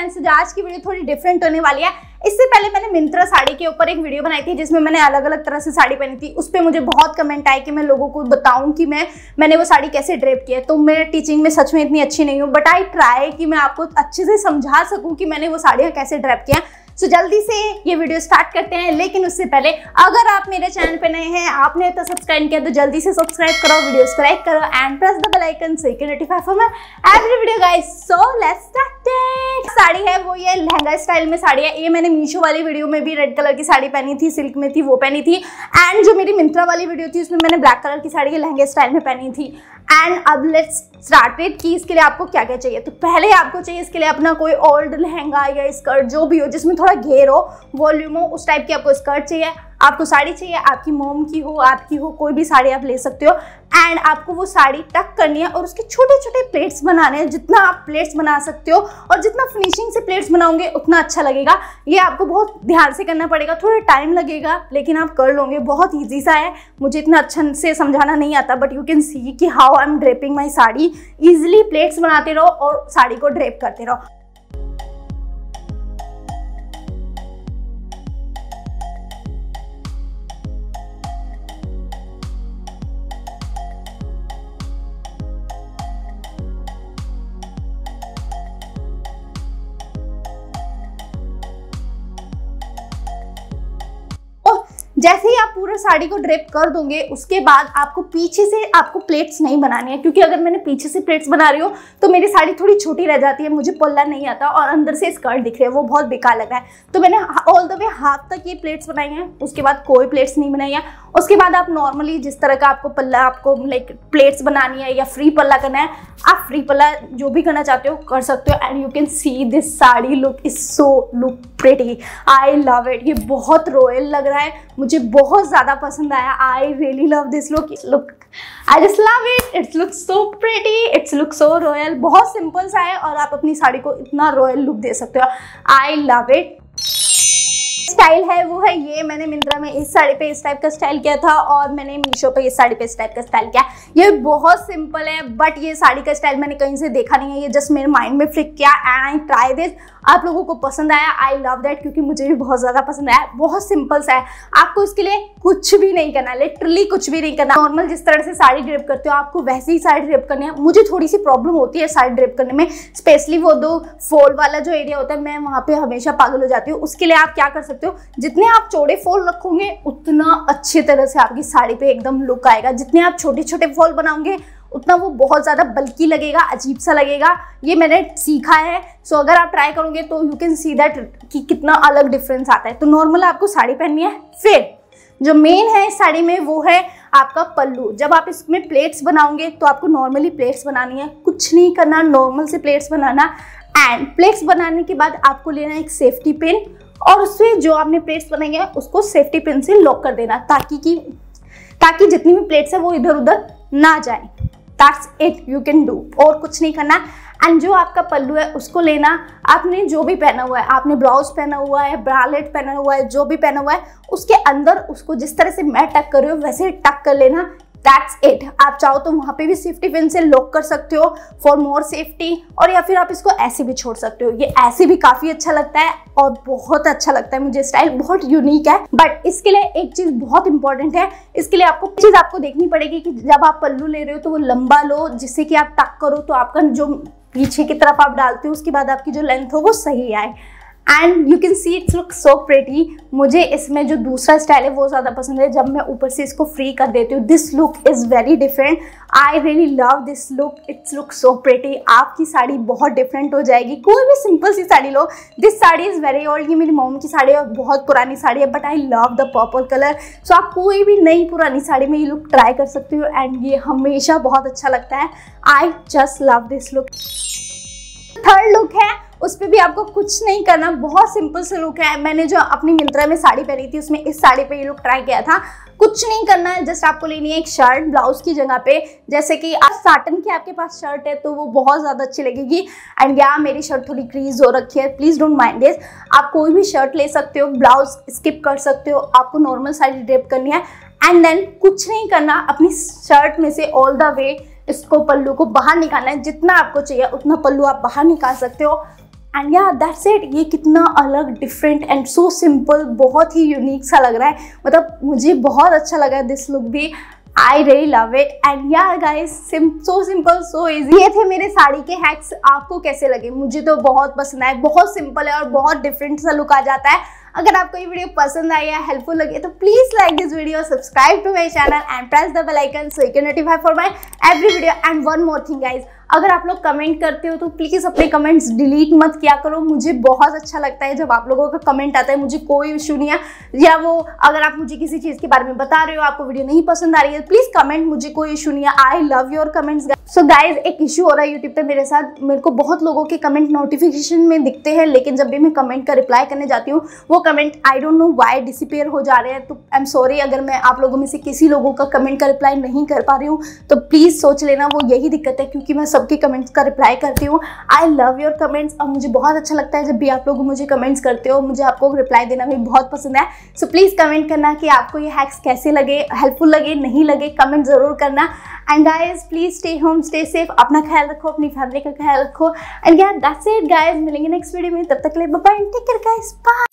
friends आज की video थोड़ी डिफरेंट होने वाली है इससे पहले मैंने मिंत्रा साड़ी के ऊपर एक वीडियो बनाई थी जिसमें मैंने अलग अलग तरह से साड़ी पहनी थी उस पर मुझे बहुत कमेंट आए कि मैं लोगों को बताऊं कि मैं मैंने वो साड़ी कैसे ड्रेप किया तो मैं टीचिंग में सच में इतनी अच्छी नहीं हूँ बट आई ट्राई कि मैं आपको अच्छे से समझा सकूँ कि मैंने वो साड़ियाँ कैसे ड्रेप किया सो so, जल्दी से ये वीडियो स्टार्ट करते हैं लेकिन उससे पहले अगर आप मेरे चैनल पर नए हैं आपने तो सब्सक्राइब किया तो जल्दी से सब्सक्राइब करो वीडियो लाइक करो and press the bell icon so you can notify for my every video guys so let's start sari है वो ये लहंगा स्टाइल में साड़ी है ये मैंने मीशो वाली वीडियो में भी रेड कलर की साड़ी पहनी थी सिल्क में थी वो पहनी थी एंड जो मेरी मिंत्रा वाली वीडियो थी उसमें मैंने ब्लैक कलर की साड़ी लहंगे स्टाइल में पहनी थी एंड अब लेट्स स्टार्टेड कि इसके लिए आपको क्या क्या चाहिए तो पहले आपको चाहिए इसके लिए अपना कोई ओल्ड लहंगा या स्कर्ट जो भी हो जिसमें थोड़ा थोड़ा घेर हो वॉल्यूम हो उस टाइप की आपको स्कर्ट चाहिए आपको साड़ी चाहिए आपकी मोम की हो आपकी हो कोई भी साड़ी आप ले सकते हो एंड आपको वो साड़ी टक करनी है और उसके छोटे छोटे प्लेट्स बनाने हैं जितना आप प्लेट्स बना सकते हो और जितना फिनिशिंग से प्लेट्स बनाओगे उतना अच्छा लगेगा ये आपको बहुत ध्यान से करना पड़ेगा थोड़ा टाइम लगेगा लेकिन आप कर लोगे बहुत ईजी सा है मुझे इतना अच्छा से समझाना नहीं आता बट यू कैन सी कि how I am draping my sari easily pleats बनाते रहो और साड़ी को ड्रेप करते रहो जैसे ही आप पूरा साड़ी को ड्रेप कर दोगे उसके बाद आपको पीछे से आपको प्लेट्स नहीं बनानी है क्योंकि अगर मैंने पीछे से प्लेट्स बना रही हूँ तो मेरी साड़ी थोड़ी छोटी रह जाती है मुझे पल्ला नहीं आता और अंदर से स्कर्ट दिख रहा है वो बहुत बेकार लग रहा है तो मैंने ऑल द वे हाथ तक ये प्लेट्स बनाई हैं उसके बाद कोई प्लेट्स नहीं बनाई है उसके बाद आप नॉर्मली जिस तरह का आपको पल्ला आपको लाइक प्लेट्स बनानी है या फ्री पल्ला करना है आप फ्री पल्ला जो भी करना चाहते हो कर सकते हो and you can see this sari look is so look pretty I love it ये बहुत रॉयल लग रहा है मुझे मुझे बहुत ज़्यादा पसंद आया I really love this look look I just love it it's look so pretty it's look so royal बहुत सिंपल सा है और आप अपनी साड़ी को इतना रॉयल लुक दे सकते हो आई लव इट स्टाइल है वो है ये मैंने मिंत्रा में इस साड़ी पे इस टाइप का स्टाइल किया था और मैंने मीशो पे इस साड़ी पे इस टाइप का स्टाइल किया ये बहुत सिंपल है बट ये साड़ी का स्टाइल मैंने कहीं से देखा नहीं है ये जस्ट मेरे माइंड में फ्लिक किया एंड आई ट्राई दिस आप लोगों को पसंद आया आई लव दैट क्योंकि मुझे भी बहुत ज़्यादा पसंद आया बहुत सिंपल सा है आपको इसके लिए कुछ भी नहीं करना लिटरली कुछ भी नहीं करना नॉर्मल जिस तरह से साड़ी ड्रिप करते हो आपको वैसे ही साड़ी ड्रिप करनी है मुझे थोड़ी सी प्रॉब्लम होती है साड़ी ड्रिप करने में स्पेशली वो दो फोल्ड वाला जो एरिया होता है मैं वहाँ पे हमेशा पागल हो जाती हूँ उसके लिए आप क्या कर सकते हो जितने आप चौड़े फोल्ड रखोगे उतना अच्छी तरह से आपकी साड़ी पर एकदम लुक आएगा जितने आप छोटे छोटे फोल्ड बनाओगे उतना वो बहुत ज़्यादा बल्कि लगेगा अजीब सा लगेगा ये मैंने सीखा है सो अगर आप ट्राई करोगे तो यू कैन सी दैट कि कितना अलग डिफरेंस आता है तो नॉर्मल आपको साड़ी पहननी है फिर जो मेन है इस साड़ी में वो है आपका पल्लू जब आप इसमें प्लेट्स बनाओगे तो आपको नॉर्मली प्लेट्स बनानी है कुछ नहीं करना नॉर्मल से प्लेट्स बनाना एंड प्लेट्स बनाने के बाद आपको लेना है एक सेफ्टी पिन और उससे जो आपने प्लेट्स बनाई है उसको सेफ्टी पिन से लॉक कर देना ताकि कि ताकि जितनी भी प्लेट्स है वो इधर उधर ना जाए that's it you can do और कुछ नहीं करना एंड जो आपका पल्लू है उसको लेना आपने जो भी पहना हुआ है आपने ब्लाउज पहना हुआ है ब्रालेट पहना हुआ है जो भी पहना हुआ है उसके अंदर उसको जिस तरह से मैं टक कर रही हूँ वैसे टक कर लेना दैट्स इट आप चाहो तो वहाँ पे भी सेफ्टी पिन से लॉक कर सकते हो फॉर मोर सेफ्टी और या फिर आप इसको ऐसे भी छोड़ सकते हो ये ऐसे भी काफ़ी अच्छा लगता है और बहुत अच्छा लगता है मुझे स्टाइल बहुत यूनिक है बट इसके लिए एक चीज़ बहुत इंपॉर्टेंट है इसके लिए आपको चीज़ आपको देखनी पड़ेगी कि जब आप पल्लू ले रहे हो तो वो लंबा लो जिससे कि आप टक करो तो आपका जो पीछे की तरफ आप डालते हो उसके बाद आपकी जो लेंथ हो वो सही आए and you can see it's look so pretty मुझे इसमें जो दूसरा स्टाइल है वो ज़्यादा पसंद है जब मैं ऊपर से इसको फ्री कर देती हूँ this look is very different I really love this look it's look so pretty आपकी साड़ी बहुत डिफरेंट हो जाएगी कोई भी सिंपल सी साड़ी लो this sari is very old ये मेरी मोम की साड़ी है बहुत पुरानी साड़ी है but I love the purple colour so आप कोई भी नई पुरानी साड़ी में ये लुक ट्राई कर सकते हो एंड ये हमेशा बहुत अच्छा लगता है I just love this look third look है उस पर भी आपको कुछ नहीं करना बहुत सिंपल से लुक है मैंने जो अपनी मिंत्रा में साड़ी पहनी थी उसमें इस साड़ी पे ये लुक ट्राई किया था कुछ नहीं करना है जस्ट आपको लेनी है एक शर्ट ब्लाउज की जगह पे जैसे कि आज साटन की आपके पास शर्ट है तो वो बहुत ज़्यादा अच्छी लगेगी एंड या मेरी शर्ट थोड़ी क्रीज हो रखी है प्लीज़ डोंट माइंड दिस आप कोई भी शर्ट ले सकते हो ब्लाउज स्किप कर सकते हो आपको नॉर्मल साड़ी ड्रेप करनी है एंड देन कुछ नहीं करना अपनी शर्ट में से ऑल द वे इसको पल्लू को बाहर निकालना है जितना आपको चाहिए उतना पल्लू आप बाहर निकाल सकते हो एंड या दैट्स इट ये कितना अलग डिफरेंट एंड सो सिंपल बहुत ही यूनिक सा लग रहा है मतलब मुझे बहुत अच्छा लगा दिस लुक भी I really love it and या guys so simple so easy ये थे मेरे साड़ी के हैक्स आपको कैसे लगे मुझे तो बहुत पसंद आए बहुत सिंपल है और बहुत डिफरेंट सा लुक आ जाता है अगर आपको ये वीडियो पसंद आई या हेल्पफुल लगे तो please like this video subscribe to my channel and press the bell icon so you can notify for my every video and one more thing guys अगर आप लोग कमेंट करते हो तो प्लीज़ अपने कमेंट्स डिलीट मत किया करो मुझे बहुत अच्छा लगता है जब आप लोगों का कमेंट आता है मुझे कोई इशू नहीं है या वो अगर आप मुझे किसी चीज़ के बारे में बता रहे हो आपको वीडियो नहीं पसंद आ रही है प्लीज़ कमेंट मुझे कोई इशू नहीं है I love your comments so guys एक इशू हो रहा है यूट्यूब पर मेरे साथ मेरे को बहुत लोगों के कमेंट नोटिफिकेशन में दिखते हैं लेकिन जब भी मैं कमेंट का रिप्लाई करने जाती हूँ वो comment I don't know why disappear हो जा रहे हैं तो आई एम सॉरी अगर मैं आप लोगों में से किसी लोगों का कमेंट का रिप्लाई नहीं कर पा रही हूँ तो प्लीज़ सोच लेना वो यही दिक्कत है क्योंकि मैं सब सबकी कमेंट्स का रिप्लाई करती हूँ आई लव योर कमेंट्स और मुझे बहुत अच्छा लगता है जब भी आप लोग मुझे कमेंट्स करते हो मुझे आपको रिप्लाई देना भी बहुत पसंद है सो प्लीज़ कमेंट करना कि आपको ये हैक्स कैसे लगे हेल्पफुल लगे नहीं लगे कमेंट ज़रूर करना and guys please stay home stay safe अपना ख्याल रखो अपनी फैमिली का ख्याल रखो एंड यार दैट्स इट गाइज मिलेंगे नेक्स्ट वीडियो में तब तक ले bye take care guys bye